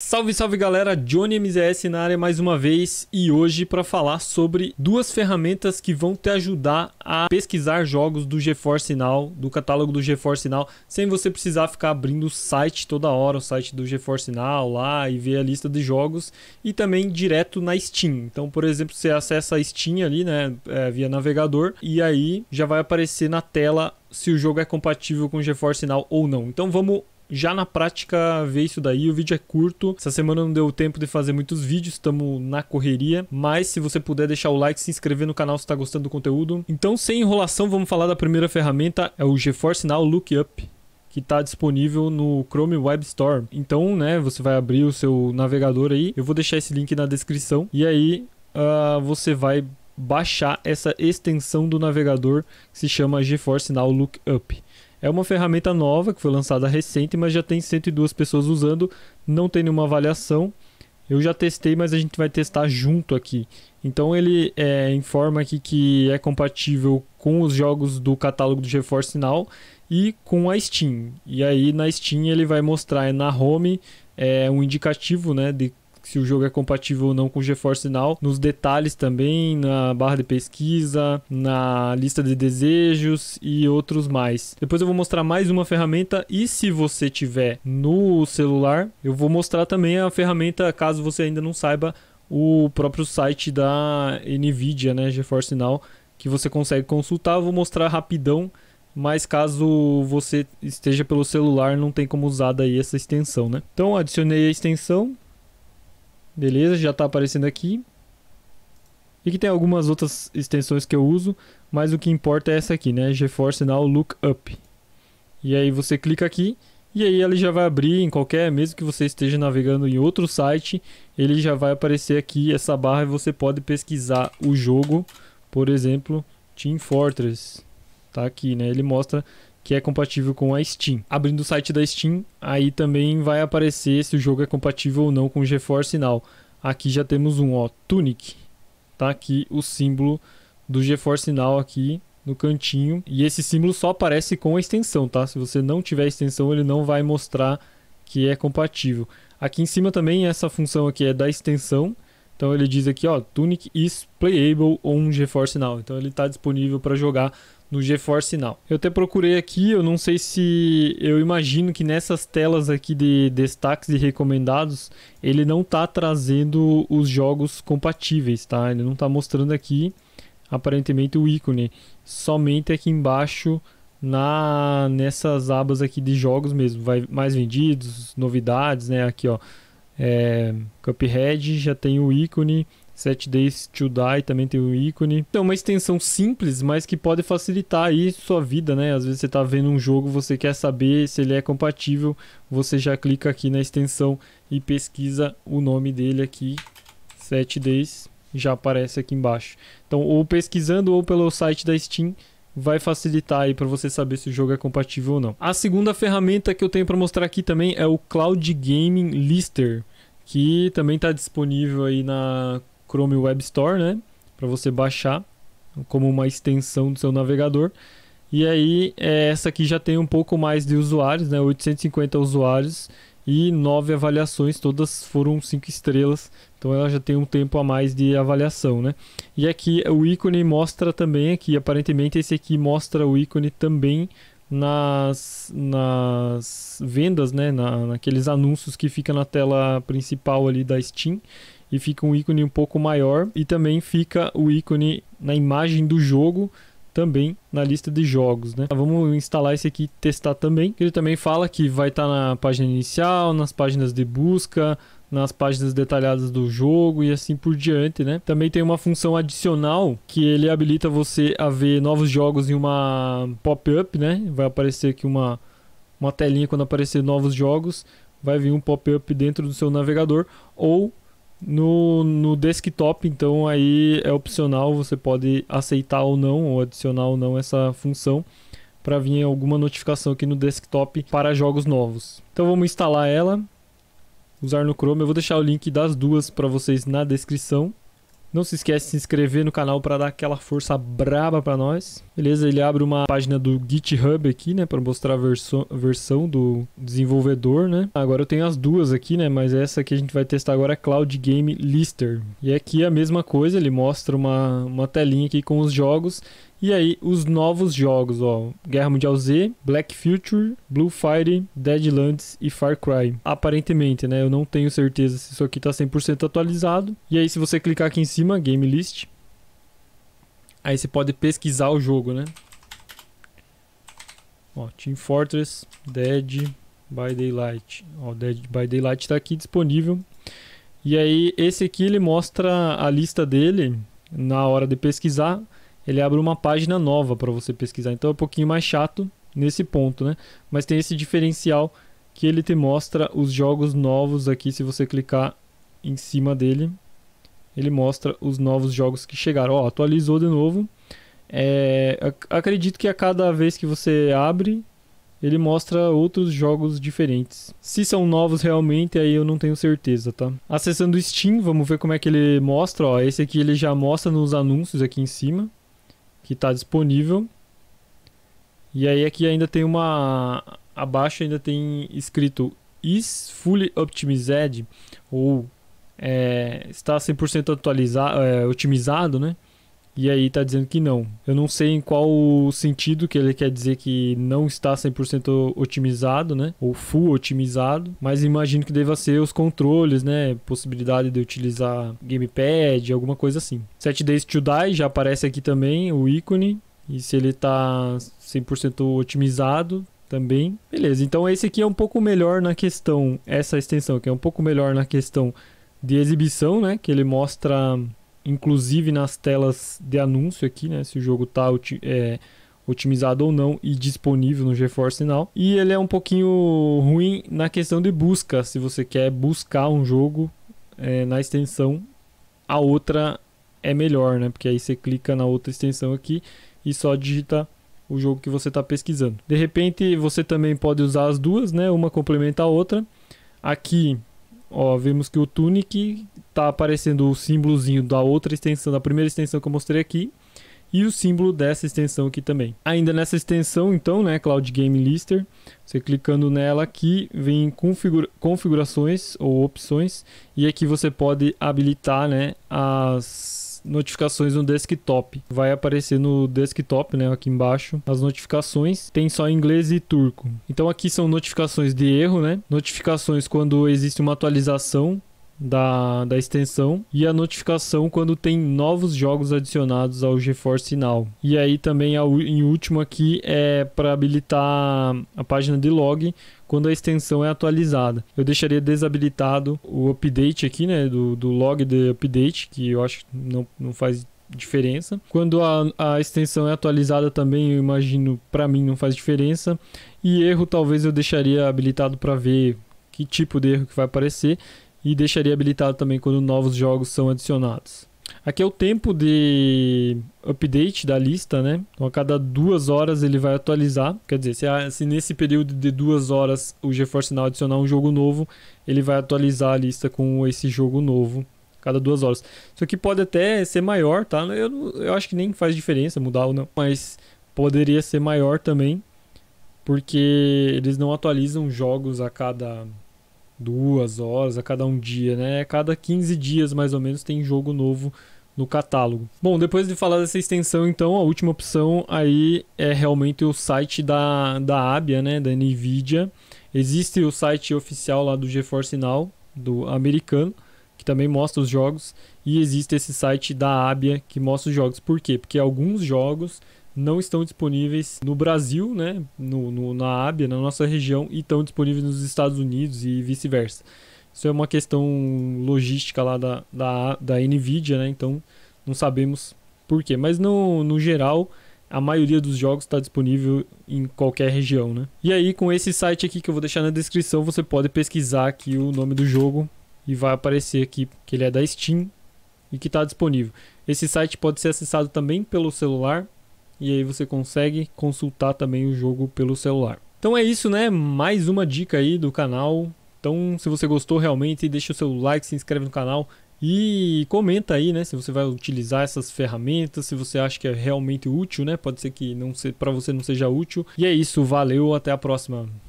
Salve, salve galera, Johnny MZS na área mais uma vez e hoje para falar sobre duas ferramentas que vão te ajudar a pesquisar jogos do GeForce Now, do catálogo do GeForce Now, sem você precisar ficar abrindo o site toda hora, o site do GeForce Now lá e ver a lista de jogos e também direto na Steam. Então, por exemplo, você acessa a Steam ali, né, é, via navegador e aí já vai aparecer na tela se o jogo é compatível com o GeForce Now ou não. Então vamos já na prática ver isso daí. O vídeo é curto. Essa semana não deu tempo de fazer muitos vídeos, estamos na correria. Mas se você puder deixar o like, se inscrever no canal se está gostando do conteúdo. Então, sem enrolação, vamos falar da primeira ferramenta, é o GeForce Now Lookup que está disponível no Chrome Web Store. Então, né, você vai abrir o seu navegador aí. Eu vou deixar esse link na descrição e aí uh, você vai baixar essa extensão do navegador que se chama GeForce Now Lookup. É uma ferramenta nova que foi lançada recente, mas já tem 102 pessoas usando, não tem nenhuma avaliação. Eu já testei, mas a gente vai testar junto aqui. Então ele é, informa aqui que é compatível com os jogos do catálogo do GeForce Now e com a Steam. E aí na Steam ele vai mostrar é, na home é, um indicativo né, de se o jogo é compatível ou não com o GeForce Now, nos detalhes também, na barra de pesquisa, na lista de desejos e outros mais. Depois eu vou mostrar mais uma ferramenta e se você tiver no celular, eu vou mostrar também a ferramenta, caso você ainda não saiba, o próprio site da Nvidia, né, GeForce Now, que você consegue consultar, eu vou mostrar rapidão mas caso você esteja pelo celular, não tem como usar daí essa extensão, né? Então adicionei a extensão, Beleza, já está aparecendo aqui. E que tem algumas outras extensões que eu uso, mas o que importa é essa aqui, né? GeForce Now Lookup. E aí você clica aqui e aí ele já vai abrir em qualquer, mesmo que você esteja navegando em outro site, ele já vai aparecer aqui essa barra e você pode pesquisar o jogo, por exemplo, Team Fortress. Tá aqui, né? Ele mostra que é compatível com a Steam. Abrindo o site da Steam, aí também vai aparecer se o jogo é compatível ou não com o GeForce Now. Aqui já temos um, ó, Tunic. Tá aqui o símbolo do GeForce Now aqui no cantinho. E esse símbolo só aparece com a extensão, tá? Se você não tiver extensão, ele não vai mostrar que é compatível. Aqui em cima também essa função aqui é da extensão então ele diz aqui, ó, Tunic is playable on GeForce Now. Então ele está disponível para jogar no GeForce Now. Eu até procurei aqui, eu não sei se eu imagino que nessas telas aqui de destaques e recomendados, ele não tá trazendo os jogos compatíveis, tá? Ele não tá mostrando aqui aparentemente o ícone, somente aqui embaixo na nessas abas aqui de jogos mesmo, vai mais vendidos, novidades, né, aqui, ó é, Cuphead já tem o ícone. Set Days to Die também tem o ícone. Então, é uma extensão simples, mas que pode facilitar aí sua vida, né? Às vezes você está vendo um jogo, você quer saber se ele é compatível, você já clica aqui na extensão e pesquisa o nome dele aqui, Set Days, já aparece aqui embaixo. Então, ou pesquisando ou pelo site da Steam, vai facilitar aí para você saber se o jogo é compatível ou não. A segunda ferramenta que eu tenho para mostrar aqui também é o Cloud Gaming Lister que também está disponível aí na Chrome Web Store, né? Para você baixar como uma extensão do seu navegador. E aí, é, essa aqui já tem um pouco mais de usuários, né? 850 usuários e 9 avaliações, todas foram 5 estrelas, então ela já tem um tempo a mais de avaliação, né? E aqui o ícone mostra também aqui, aparentemente esse aqui mostra o ícone também nas, nas vendas, né? Na, naqueles anúncios que fica na tela principal ali da Steam e fica um ícone um pouco maior e também fica o ícone na imagem do jogo também na lista de jogos, né? Vamos instalar esse aqui e testar também. Ele também fala que vai estar tá na página inicial, nas páginas de busca, nas páginas detalhadas do jogo e assim por diante, né? Também tem uma função adicional que ele habilita você a ver novos jogos em uma pop-up, né? Vai aparecer aqui uma, uma telinha quando aparecer novos jogos, vai vir um pop-up dentro do seu navegador ou no, no desktop, então aí é opcional, você pode aceitar ou não, ou adicionar ou não essa função para vir alguma notificação aqui no desktop para jogos novos. Então vamos instalar ela usar no Chrome. Eu vou deixar o link das duas para vocês na descrição. Não se esquece de se inscrever no canal para dar aquela força braba para nós. Beleza? Ele abre uma página do GitHub aqui, né, para mostrar a versão do desenvolvedor, né? Agora eu tenho as duas aqui, né, mas essa que a gente vai testar agora é Cloud Game Lister. E aqui é a mesma coisa, ele mostra uma uma telinha aqui com os jogos e aí, os novos jogos, ó. Guerra Mundial Z, Black Future, Blue Fire, Deadlands e Far Cry. Aparentemente, né? Eu não tenho certeza se isso aqui tá 100% atualizado. E aí, se você clicar aqui em cima, Game List, aí você pode pesquisar o jogo, né? Ó, Team Fortress, Dead by Daylight. Ó, Dead by Daylight tá aqui disponível. E aí, esse aqui ele mostra a lista dele na hora de pesquisar ele abre uma página nova para você pesquisar. Então é um pouquinho mais chato nesse ponto, né? Mas tem esse diferencial que ele te mostra os jogos novos aqui. Se você clicar em cima dele, ele mostra os novos jogos que chegaram. Ó, atualizou de novo. É, acredito que a cada vez que você abre, ele mostra outros jogos diferentes. Se são novos realmente, aí eu não tenho certeza, tá? Acessando o Steam, vamos ver como é que ele mostra. Ó, esse aqui ele já mostra nos anúncios aqui em cima que está disponível. E aí aqui ainda tem uma abaixo ainda tem escrito is fully optimized ou é, está 100% atualizado, é, otimizado, né? E aí tá dizendo que não. Eu não sei em qual sentido que ele quer dizer que não está 100% otimizado, né? Ou full otimizado, mas imagino que deva ser os controles, né? Possibilidade de utilizar gamepad, alguma coisa assim. 7 Days to Die já aparece aqui também o ícone e se ele tá 100% otimizado, também. Beleza, então esse aqui é um pouco melhor na questão, essa extensão aqui é um pouco melhor na questão de exibição, né? Que ele mostra inclusive nas telas de anúncio aqui, né? Se o jogo está é, otimizado ou não e disponível no GeForce Now. E ele é um pouquinho ruim na questão de busca, se você quer buscar um jogo é, na extensão, a outra é melhor, né? Porque aí você clica na outra extensão aqui e só digita o jogo que você está pesquisando. De repente, você também pode usar as duas, né? Uma complementa a outra. Aqui, ó, vemos que o Tunic tá aparecendo o símbolozinho da outra extensão, da primeira extensão que eu mostrei aqui, e o símbolo dessa extensão aqui também. Ainda nessa extensão, então, né, Cloud Game Lister, você clicando nela aqui, vem configura configurações ou opções, e aqui você pode habilitar, né, as notificações no desktop. Vai aparecer no desktop, né, aqui embaixo, as notificações. Tem só inglês e turco. Então aqui são notificações de erro, né? Notificações quando existe uma atualização da, da extensão e a notificação quando tem novos jogos adicionados ao GeForce Now. E aí também em último aqui é para habilitar a página de log quando a extensão é atualizada. Eu deixaria desabilitado o update aqui, né, do, do log de update, que eu acho que não, não faz diferença. Quando a, a extensão é atualizada também, eu imagino, para mim não faz diferença. E erro talvez eu deixaria habilitado para ver que tipo de erro que vai aparecer e deixaria habilitado também quando novos jogos são adicionados. Aqui é o tempo de update da lista, né? Então, a cada duas horas ele vai atualizar. Quer dizer, se, se nesse período de duas horas o GeForce Now adicionar um jogo novo, ele vai atualizar a lista com esse jogo novo cada duas horas. Isso aqui pode até ser maior, tá? Eu, eu acho que nem faz diferença mudar ou não, mas poderia ser maior também, porque eles não atualizam jogos a cada duas horas a cada um dia, né? cada 15 dias, mais ou menos, tem jogo novo no catálogo. Bom, depois de falar dessa extensão, então, a última opção aí é realmente o site da, da Abia, né, da NVIDIA. Existe o site oficial lá do GeForce Now, do americano, que também mostra os jogos, e existe esse site da Abia que mostra os jogos. Por quê? Porque alguns jogos não estão disponíveis no Brasil, né? No, no na Ábia, na nossa região, e estão disponíveis nos Estados Unidos e vice-versa. Isso é uma questão logística lá da, da, da Nvidia, né? Então não sabemos por quê. Mas no, no geral, a maioria dos jogos está disponível em qualquer região, né? E aí, com esse site aqui que eu vou deixar na descrição, você pode pesquisar aqui o nome do jogo e vai aparecer aqui que ele é da Steam e que está disponível. Esse site pode ser acessado também pelo celular e aí você consegue consultar também o jogo pelo celular. Então é isso, né? Mais uma dica aí do canal. Então, se você gostou realmente, deixa o seu like, se inscreve no canal e comenta aí, né, se você vai utilizar essas ferramentas, se você acha que é realmente útil, né? Pode ser que não para você não seja útil. E é isso, valeu, até a próxima.